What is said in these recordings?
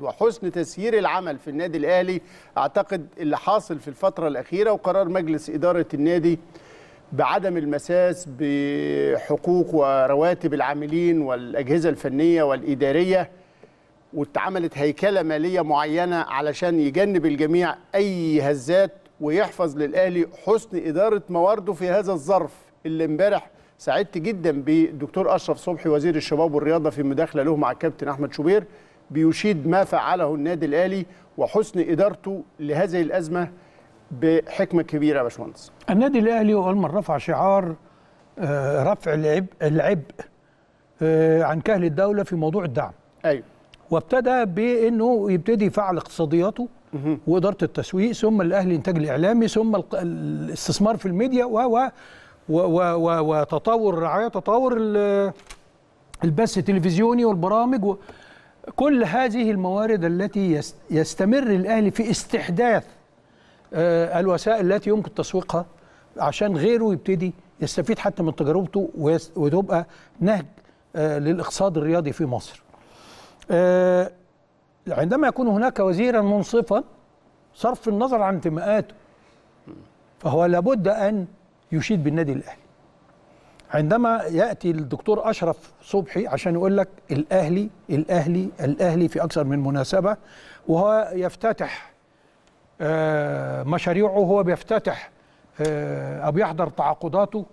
وحسن تسيير العمل في النادي الاهلي اعتقد اللي حاصل في الفتره الاخيره وقرار مجلس اداره النادي بعدم المساس بحقوق ورواتب العاملين والاجهزه الفنيه والاداريه واتعملت هيكله ماليه معينه علشان يجنب الجميع اي هزات ويحفظ للاهلي حسن اداره موارده في هذا الظرف اللي امبارح سعدت جدا بالدكتور اشرف صبحي وزير الشباب والرياضه في مداخله له مع الكابتن احمد شوبير بيشيد ما فعله النادي الاهلي وحسن ادارته لهذه الازمه بحكمه كبيره يا باشمهندس. النادي الاهلي اول من رفع شعار آه، رفع العبء العبء آه، عن كهل الدوله في موضوع الدعم. ايوه. وابتدى بانه يبتدي فعل اقتصادياته واداره التسويق ثم الاهلي الانتاج الاعلامي ثم الاستثمار في الميديا و و وتطور رعايه تطور البث التلفزيوني والبرامج و كل هذه الموارد التي يستمر الاهلي في استحداث آه، الوسائل التي يمكن تسويقها عشان غيره يبتدي يستفيد حتى من تجربته وتبقى نهج آه، للاقتصاد الرياضي في مصر. آه، عندما يكون هناك وزيرا منصفا صرف النظر عن انتماءاته فهو لابد ان يشيد بالنادي الاهلي. عندما ياتي الدكتور اشرف صبحي عشان يقول لك الاهلي الاهلي الاهلي في اكثر من مناسبه وهو يفتتح آه، مشاريعه وهو بيفتتح آه، او بيحضر تعاقداته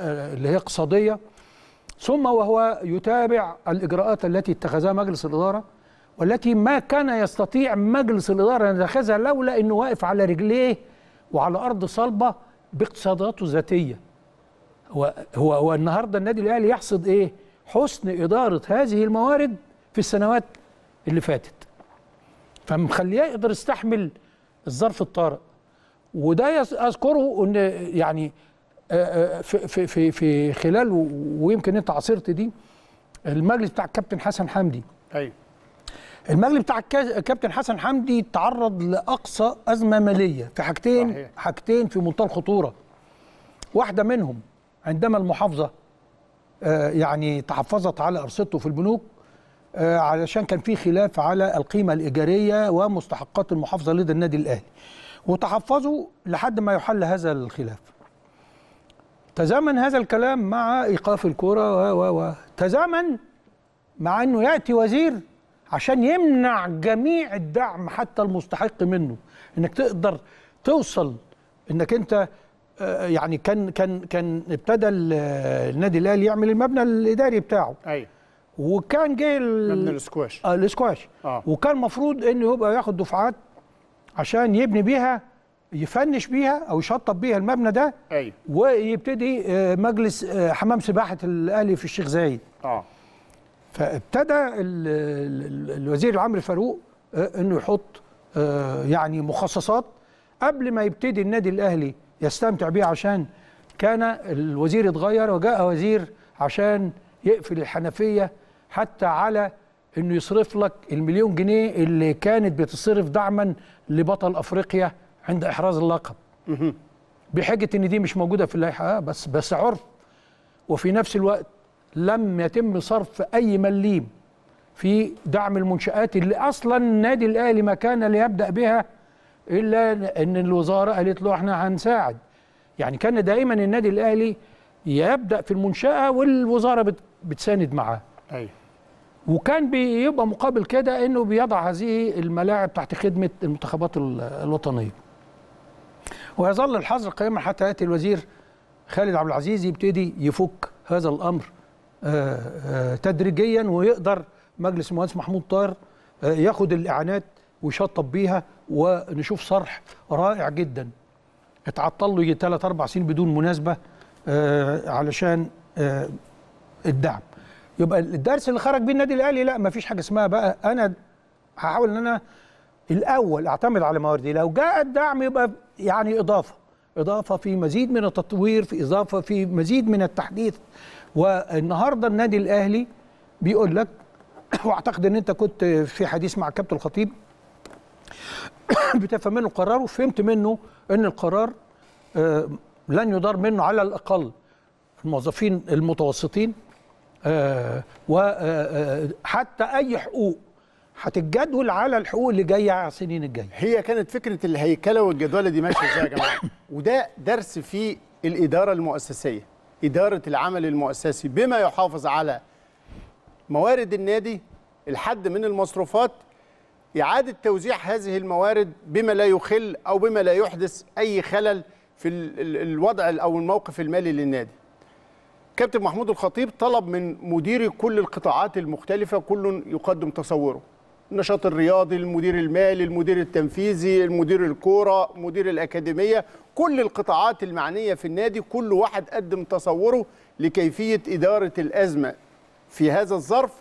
آه، اللي هي اقتصاديه ثم وهو يتابع الاجراءات التي اتخذها مجلس الاداره والتي ما كان يستطيع مجلس الاداره ان يتخذها لولا انه واقف على رجليه وعلى ارض صلبه باقتصاداته الذاتيه هو هو هو النهارده النادي الاهلي يحصد ايه؟ حسن اداره هذه الموارد في السنوات اللي فاتت. فمخليه يقدر يستحمل الظرف الطارئ. وده اذكره ان يعني آه، آه، في في في خلال ويمكن انت عاصرت دي المجلس بتاع الكابتن حسن حمدي. ايوه. المجلس بتاع الكابتن حسن حمدي تعرض لاقصى ازمه ماليه في حاجتين صحيح. حاجتين في منتهى الخطوره. واحده منهم عندما المحافظة آه، يعني تحفظت على أرصدته في البنوك آه، علشان كان في خلاف على القيمة الإيجارية ومستحقات المحافظة لدى النادي الأهلي وتحفظوا لحد ما يحل هذا الخلاف تزامن هذا الكلام مع إيقاف الكرة و و تزامن مع أنه يأتي وزير عشان يمنع جميع الدعم حتى المستحق منه انك تقدر توصل انك انت آه، يعني كان كان كان ابتدى النادي الاهلي يعمل المبنى الاداري بتاعه ايوه وكان جه مبنى الاسكواش آه الاسكواش آه. وكان المفروض انه يبقى ياخد دفعات عشان يبني بيها يفنش بيها او يشطب بيها المبنى ده ايوه ويبتدي آه، مجلس آه، حمام سباحه الاهلي في الشيخ زايد اه فابتدى الوزير عمرو فاروق انه يحط يعني مخصصات قبل ما يبتدي النادي الاهلي يستمتع بيه عشان كان الوزير اتغير وجاء وزير عشان يقفل الحنفية حتى على انه يصرف لك المليون جنيه اللي كانت بتصرف دعما لبطل افريقيا عند احراز اللقب بحجه ان دي مش موجوده في اللائحه آه، بس بس عرف وفي نفس الوقت لم يتم صرف اي مليم في دعم المنشات اللي اصلا النادي الاهلي ما كان ليبدا بها الا ان الوزاره قالت له احنا هنساعد يعني كان دائما النادي الاهلي يبدا في المنشاه والوزاره بتساند معاه ايوه وكان بيبقى مقابل كده انه بيضع هذه الملاعب تحت خدمه المنتخبات الوطنيه. ويظل الحظر قائما حتى ياتي الوزير خالد عبد العزيز يبتدي يفك هذا الامر آه، آه، تدريجيا ويقدر مجلس المهندس محمود طاهر آه، ياخد الاعانات ويشطب بيها ونشوف صرح رائع جدا اتعطل له ثلاث اربع سنين بدون مناسبه آه علشان آه الدعم يبقى الدرس اللي خرج بيه النادي الاهلي لا ما فيش حاجه اسمها بقى انا هحاول ان انا الاول اعتمد على مواردي لو جاء الدعم يبقى يعني اضافه اضافه في مزيد من التطوير في اضافه في مزيد من التحديث والنهارده النادي الاهلي بيقول لك واعتقد ان انت كنت في حديث مع الكابتن الخطيب بتفهم منه قراره فهمت منه ان القرار آه، لن يدار منه على الاقل الموظفين المتوسطين آه، وحتى آه، اي حقوق هتتجدول على الحقوق اللي جايه على السنين الجايه هي كانت فكره الهيكله والجدوله دي ماشيه ازاي يا جماعه وده درس في الاداره المؤسسيه اداره العمل المؤسسي بما يحافظ على موارد النادي الحد من المصروفات إعادة توزيع هذه الموارد بما لا يخل أو بما لا يحدث أي خلل في الوضع أو الموقف المالي للنادي كابتن محمود الخطيب طلب من مديري كل القطاعات المختلفة كل يقدم تصوره النشاط الرياضي المدير المالي المدير التنفيذي المدير الكورة مدير الأكاديمية كل القطاعات المعنية في النادي كل واحد قدم تصوره لكيفية إدارة الأزمة في هذا الظرف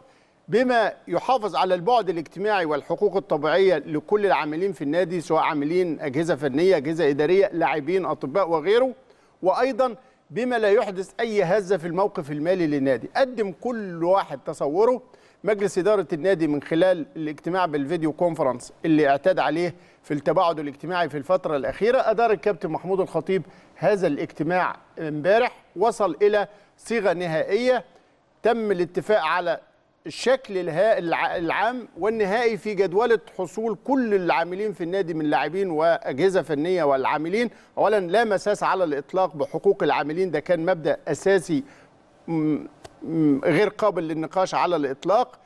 بما يحافظ على البعد الاجتماعي والحقوق الطبيعيه لكل العاملين في النادي سواء عاملين اجهزه فنيه اجهزه اداريه لاعبين اطباء وغيره وايضا بما لا يحدث اي هزه في الموقف المالي للنادي قدم كل واحد تصوره مجلس اداره النادي من خلال الاجتماع بالفيديو كونفرنس اللي اعتاد عليه في التباعد الاجتماعي في الفتره الاخيره ادار الكابتن محمود الخطيب هذا الاجتماع امبارح وصل الى صيغه نهائيه تم الاتفاق على الشكل العام والنهائي في جدولة حصول كل العاملين في النادي من لاعبين وأجهزة فنية والعاملين أولا لا مساس على الإطلاق بحقوق العاملين ده كان مبدأ أساسي غير قابل للنقاش على الإطلاق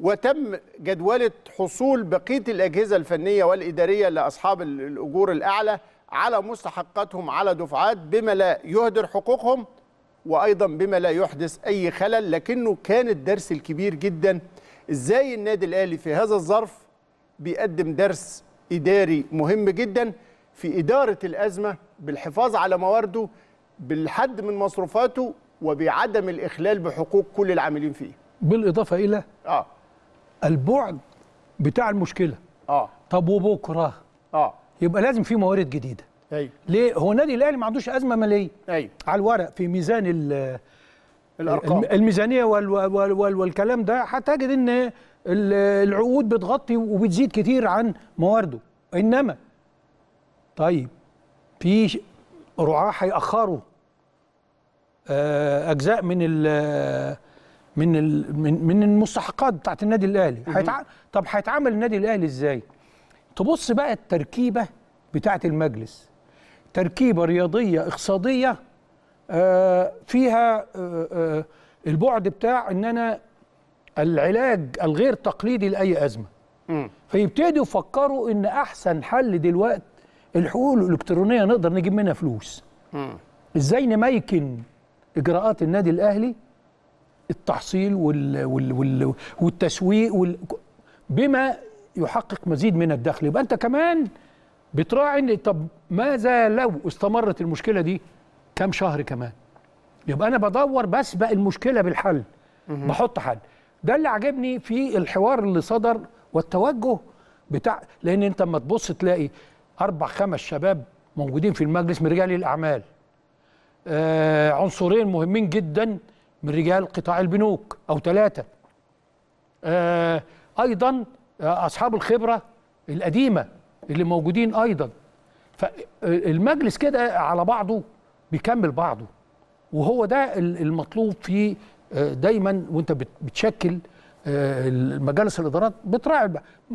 وتم جدولة حصول بقية الأجهزة الفنية والإدارية لأصحاب الأجور الأعلى على مستحقاتهم على دفعات بما لا يهدر حقوقهم وايضا بما لا يحدث اي خلل لكنه كان الدرس الكبير جدا ازاي النادي الاهلي في هذا الظرف بيقدم درس اداري مهم جدا في اداره الازمه بالحفاظ على موارده بالحد من مصروفاته وبعدم الاخلال بحقوق كل العاملين فيه بالاضافه الى اه البعد بتاع المشكله اه طب وبكره اه يبقى لازم في موارد جديده ايوه ليه هو النادي الاهلي ما عندوش ازمه ماليه ايوه على الورق في ميزان الارقام الميزانيه وال وال وال والكلام ده هتجد ان العقود بتغطي وبتزيد كتير عن موارده انما طيب في رعاه هيأخروا آه، اجزاء من ال من ال من المستحقات بتاعت النادي الاهلي هيتع... طب هيتعامل النادي الاهلي ازاي تبص بقى التركيبه بتاعت المجلس تركيبه رياضيه اقتصاديه آه، فيها آه، آه، البعد بتاع ان انا العلاج الغير تقليدي لاي ازمه فيبتدوا يفكروا ان احسن حل دلوقتي الحقوق الالكترونيه نقدر نجيب منها فلوس ازاي نميكن اجراءات النادي الاهلي التحصيل وال وال وال والتسويق وال بما يحقق مزيد من الدخل يبقى انت كمان بتراعي ان طب ماذا لو استمرت المشكله دي كام شهر كمان يبقى انا بدور بسبق المشكله بالحل بحط حل ده اللي عجبني في الحوار اللي صدر والتوجه بتاع لان انت اما تبص تلاقي اربع خمس شباب موجودين في المجلس من رجال الاعمال آه عنصرين مهمين جدا من رجال قطاع البنوك او ثلاثه آه ايضا آه اصحاب الخبره القديمه اللي موجودين ايضا فالمجلس كده على بعضه بيكمل بعضه وهو ده المطلوب في آه، دايما وانت بتشكل آه، مجالس الادارات بتراعي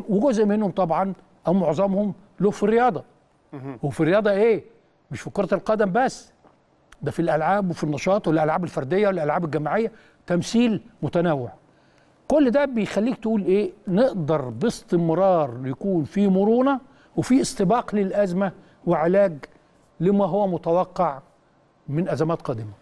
وجزء منهم طبعا او معظمهم له في الرياضه وفي الرياضه ايه مش في كره القدم بس ده في الالعاب وفي النشاط والالعاب الفرديه والالعاب الجماعيه تمثيل متنوع كل ده بيخليك تقول ايه نقدر باستمرار يكون في مرونه وفي استباق للأزمة وعلاج لما هو متوقع من أزمات قادمة